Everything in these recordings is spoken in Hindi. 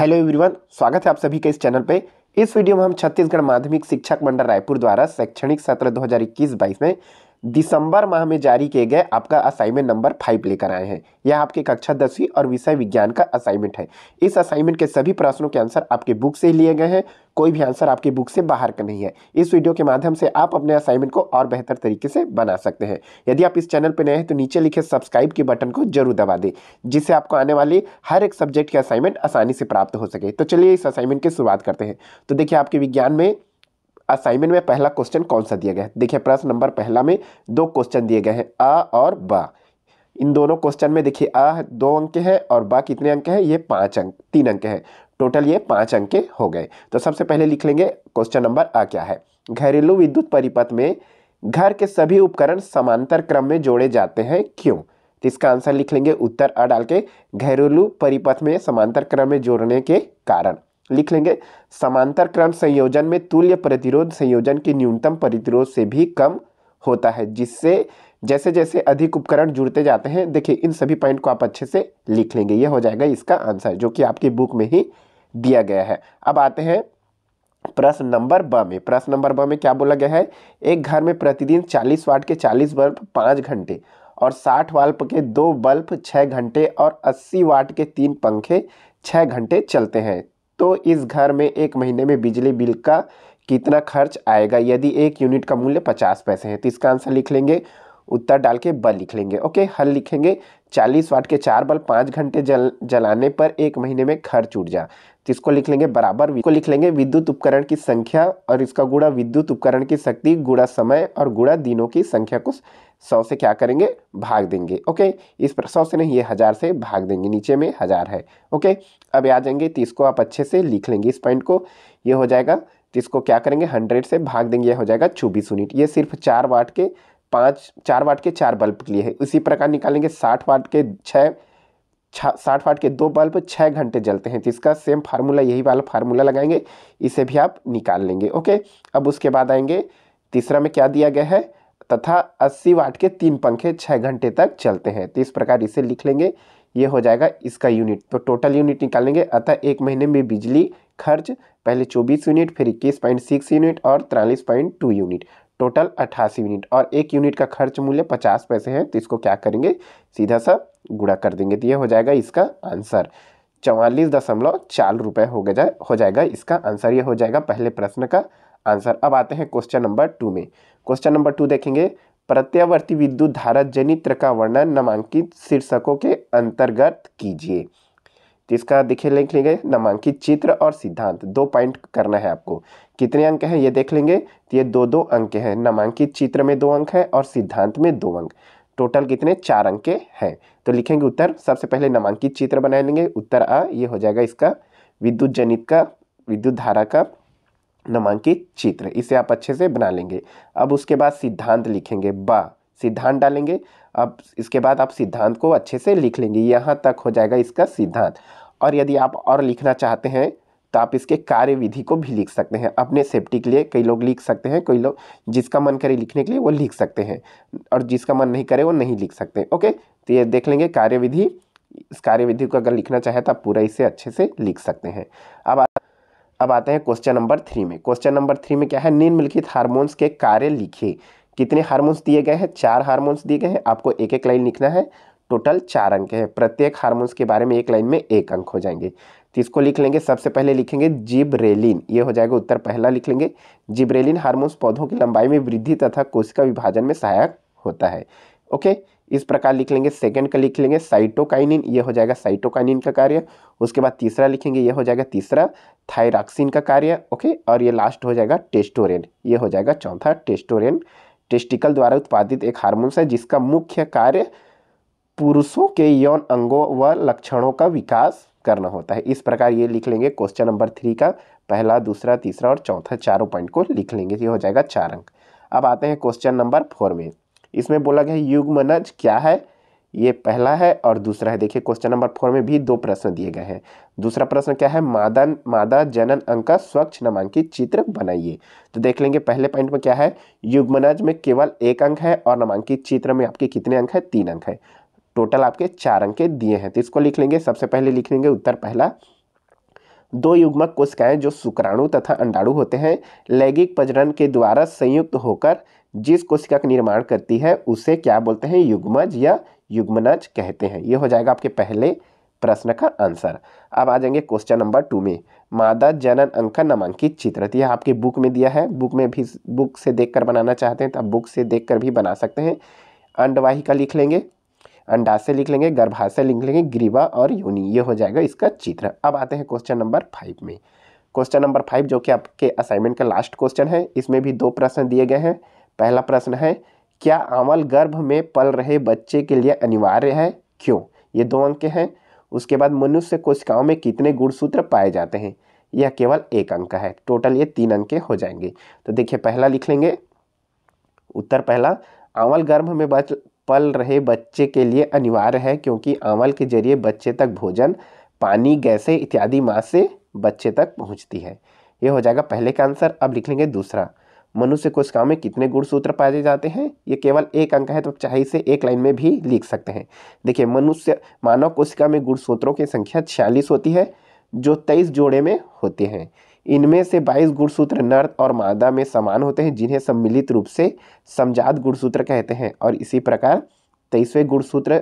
हेलो एवरीवन स्वागत है आप सभी के इस चैनल पे इस वीडियो में हम छत्तीसगढ़ माध्यमिक शिक्षक मंडल रायपुर द्वारा शैक्षणिक सत्र 2021-22 में दिसंबर माह में जारी किए गए आपका असाइनमेंट नंबर फाइव लेकर आए हैं यह आपके कक्षा दसवीं और विषय विज्ञान का असाइनमेंट है इस असाइनमेंट के सभी प्रश्नों के आंसर आपके बुक से ही लिए गए हैं कोई भी आंसर आपके बुक से बाहर का नहीं है इस वीडियो के माध्यम से आप अपने असाइनमेंट को और बेहतर तरीके से बना सकते हैं यदि आप इस चैनल पर नए हैं तो नीचे लिखे सब्सक्राइब के बटन को जरूर दबा दें जिससे आपको आने वाले हर एक सब्जेक्ट के असाइनमेंट आसानी से प्राप्त हो सके तो चलिए इस असाइनमेंट की शुरुआत करते हैं तो देखिए आपके विज्ञान में असाइनमेंट में पहला क्वेश्चन कौन सा दिया गया है देखिए प्रश्न नंबर पहला में दो क्वेश्चन दिए गए हैं आ और ब इन दोनों क्वेश्चन में देखिए आ दो अंक है और बा कितने अंक है ये पाँच अंक तीन अंक है टोटल ये पाँच अंक हो गए तो सबसे पहले लिख लेंगे क्वेश्चन नंबर आ क्या है घरेलू विद्युत परिपथ में घर के सभी उपकरण समांतर क्रम में जोड़े जाते हैं क्यों तो इसका आंसर लिख लेंगे उत्तर अ डाल के घरेलू परिपथ में समांतर क्रम में जोड़ने के कारण लिख लेंगे समांतर क्रम संयोजन में तुल्य प्रतिरोध संयोजन के न्यूनतम प्रतिरोध से भी कम होता है जिससे जैसे जैसे अधिक उपकरण जुड़ते जाते हैं देखिए इन सभी पॉइंट को आप अच्छे से लिख लेंगे ये हो जाएगा इसका आंसर जो कि आपकी बुक में ही दिया गया है अब आते हैं प्रश्न नंबर ब में प्रश्न नंबर ब में क्या बोला गया है एक घर में प्रतिदिन 40 वाट के 40 बल्ब पाँच घंटे और 60 वाल्प के दो बल्ब छः घंटे और 80 वाट के तीन पंखे छः घंटे चलते हैं तो इस घर में एक महीने में बिजली बिल का कितना खर्च आएगा यदि एक यूनिट का मूल्य पचास पैसे है तो इसका आंसर लिख लेंगे उत्तर डाल के बल लिख लेंगे ओके हल लिखेंगे चालीस वाट के चार बल पाँच घंटे जल जलाने पर एक महीने में खर्च जा तो इसको लिख लेंगे बराबर इसको लिख लेंगे विद्युत उपकरण की संख्या और इसका गुड़ा विद्युत उपकरण की शक्ति गुड़ा समय और गुड़ा दिनों की संख्या को सौ से क्या करेंगे भाग देंगे ओके इस पर सौ से नहीं ये हज़ार से भाग देंगे नीचे में हज़ार है ओके अब आ जाएंगे तो इसको आप अच्छे से लिख लेंगे इस पॉइंट को ये हो जाएगा तो इसको क्या करेंगे हंड्रेड से भाग देंगे यह हो जाएगा चौबीस यूनिट ये सिर्फ चार वाट के पाँच चार वाट के चार बल्ब के लिए है उसी प्रकार निकालेंगे साठ वाट के छः साठ वाट के दो बल्ब छः घंटे जलते हैं तो इसका सेम फार्मूला यही वाला फार्मूला लगाएंगे इसे भी आप निकाल लेंगे ओके अब उसके बाद आएंगे तीसरा में क्या दिया गया है तथा अस्सी वाट के तीन पंखे छः घंटे तक चलते हैं तो इस प्रकार इसे लिख लेंगे ये हो जाएगा इसका यूनिट तो टोटल यूनिट निकालेंगे अतः एक महीने में बिजली खर्च पहले चौबीस यूनिट फिर सिक्स यूनिट और टू यूनिट टोटल अट्ठासी यूनिट और एक यूनिट का खर्च मूल्य पचास पैसे है तो इसको क्या करेंगे सीधा सा गुड़ा कर देंगे तो ये हो जाएगा इसका आंसर चवालीस दशमलव चार रुपये हो गया हो जाएगा इसका आंसर ये हो जाएगा पहले प्रश्न का आंसर अब आते हैं क्वेश्चन नंबर टू में क्वेश्चन नंबर टू देखेंगे प्रत्यावर्ती विद्युत धारा जनित्र का वर्णन नामांकित शीर्षकों के अंतर्गत कीजिए जिसका देखिए लिख लेंगे नामांकित चित्र और सिद्धांत दो पॉइंट करना है आपको कितने अंक हैं ये देख लेंगे तो ये दो दो अंक हैं नामांकित चित्र में दो अंक हैं और सिद्धांत में दो अंक टोटल कितने चार अंक के हैं तो लिखेंगे उत्तर सबसे पहले नामांकित चित्र बना लेंगे उत्तर आ ये हो जाएगा इसका विद्युत जनित का विद्युत धारा का नामांकित चित्र इसे आप अच्छे से बना लेंगे अब उसके बाद सिद्धांत लिखेंगे बा सिद्धांत डालेंगे अब इसके बाद आप सिद्धांत को अच्छे से लिख लेंगे यहाँ तक हो जाएगा इसका सिद्धांत और यदि आप और लिखना चाहते हैं तो आप इसके कार्य विधि को भी लिख सकते हैं अपने सेफ्टी के लिए कई लोग लिख सकते हैं कई लोग जिसका मन करे लिखने के लिए वो लिख सकते हैं और जिसका मन नहीं करे वो नहीं लिख सकते ओके तो ये देख लेंगे कार्य विधि इस कार्य विधि को अगर लिखना चाहे तो आप पूरा इसे अच्छे से लिख सकते हैं अब अब आते हैं क्वेश्चन नंबर थ्री में क्वेश्चन नंबर थ्री में क्या है निम्नलिखित हार्मोन्स के कार्य लिखे कितने हार्मोन्स दिए गए हैं चार हार्मोन्स दिए गए हैं आपको एक एक लाइन लिखना है टोटल चार अंक है प्रत्येक हार्मोन्स के बारे में एक लाइन में एक अंक हो जाएंगे तो इसको लिख लेंगे सबसे पहले लिखेंगे जिब्रेलिन ये हो जाएगा उत्तर पहला लिख लेंगे जिब्रेलिन हार्मोन्स पौधों की लंबाई में वृद्धि तथा कोशिका विभाजन में सहायक होता है ओके इस प्रकार लिख लेंगे सेकंड का लिख लेंगे साइटोकाइनिन ये हो जाएगा साइटोकाइनिन का कार्य उसके बाद तीसरा लिखेंगे ये हो जाएगा तीसरा थायराक्सिन का कार्य ओके और ये लास्ट हो जाएगा टेस्टोरेन ये हो जाएगा चौथा टेस्टोरेन टेस्टिकल द्वारा उत्पादित एक हार्मोन है जिसका मुख्य कार्य पुरुषों के यौन अंगों व लक्षणों का विकास करना होता है इस प्रकार ये लिख लेंगे क्वेश्चन नंबर थ्री का पहला दूसरा तीसरा और चौथा चारों पॉइंट को लिख लेंगे ये हो जाएगा चार अंक अब आते हैं क्वेश्चन नंबर फोर में इसमें बोला गया युग्मनज क्या है ये पहला है और दूसरा है देखिए क्वेश्चन नंबर फोर में भी दो प्रश्न दिए गए हैं दूसरा प्रश्न क्या है मादा मादा जनन अंक का स्वच्छ नामांकित चित्र बनाइए तो देख लेंगे पहले पॉइंट में क्या है युग्मनज में केवल एक अंक है और नामांकित चित्र में आपके कितने अंक है तीन अंक है टोटल आपके चार अंक दिए हैं तो इसको लिख लेंगे सबसे पहले लिख लेंगे उत्तर पहला दो युग्मक कोशिकाएं जो शुक्राणु तथा अंडाणु होते हैं लैंगिक प्रजनन के द्वारा संयुक्त होकर जिस कोशिका का निर्माण करती है उसे क्या बोलते हैं युग्मज या युग्मनज कहते हैं ये हो जाएगा आपके पहले प्रश्न का आंसर अब आ जाएंगे क्वेश्चन नंबर टू में मादा जनन अंक नामांकित चित्र तो यह आपके बुक में दिया है बुक में भी बुक से देखकर बनाना चाहते हैं तो आप बुक से देखकर भी बना सकते हैं अंडवाही का लिख लेंगे अंडाशय लिख लेंगे गर्भाशय लिख लेंगे ग्रीवा और योनि ये हो जाएगा इसका चित्र अब आते हैं क्वेश्चन नंबर फाइव में क्वेश्चन नंबर फाइव जो कि आपके असाइनमेंट का लास्ट क्वेश्चन है इसमें भी दो प्रश्न दिए गए हैं पहला प्रश्न है क्या अमल गर्भ में पल रहे बच्चे के लिए अनिवार्य है क्यों ये दो अंक हैं उसके बाद मनुष्य कोशिकाओं में कितने गुणसूत्र पाए जाते हैं यह केवल एक अंक है टोटल ये तीन अंक हो जाएंगे तो देखिए पहला लिख लेंगे उत्तर पहला आंवल गर्भ में बच पल रहे बच्चे के लिए अनिवार्य है क्योंकि आंवल के जरिए बच्चे तक भोजन पानी गैसें इत्यादि माँ से बच्चे तक पहुँचती है ये हो जाएगा पहले का आंसर अब लिख लेंगे दूसरा मनुष्य कोशिका में कितने गुणसूत्र पाए जाते हैं ये केवल एक अंक है तो चाहे इसे एक लाइन में भी लिख सकते हैं देखिए मनुष्य मानव कोशिका में गुणसूत्रों की संख्या छियालीस होती है जो तेईस जोड़े में होते हैं इनमें से 22 गुणसूत्र नर और मादा में समान होते हैं जिन्हें सम्मिलित रूप से समझात गुणसूत्र कहते हैं और इसी प्रकार तेईसवें गुणसूत्र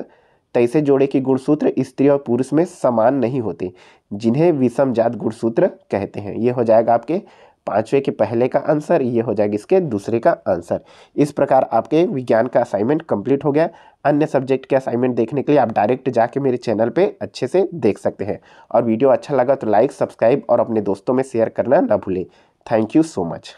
तेईसे जोड़े के गुणसूत्र स्त्री और पुरुष में समान नहीं होते जिन्हें विषमजात गुणसूत्र कहते हैं ये हो जाएगा आपके पाँचवें के पहले का आंसर ये हो जाएगा इसके दूसरे का आंसर इस प्रकार आपके विज्ञान का असाइनमेंट कंप्लीट हो गया अन्य सब्जेक्ट के असाइनमेंट देखने के लिए आप डायरेक्ट जाके मेरे चैनल पे अच्छे से देख सकते हैं और वीडियो अच्छा लगा तो लाइक सब्सक्राइब और अपने दोस्तों में शेयर करना ना भूलें थैंक यू सो मच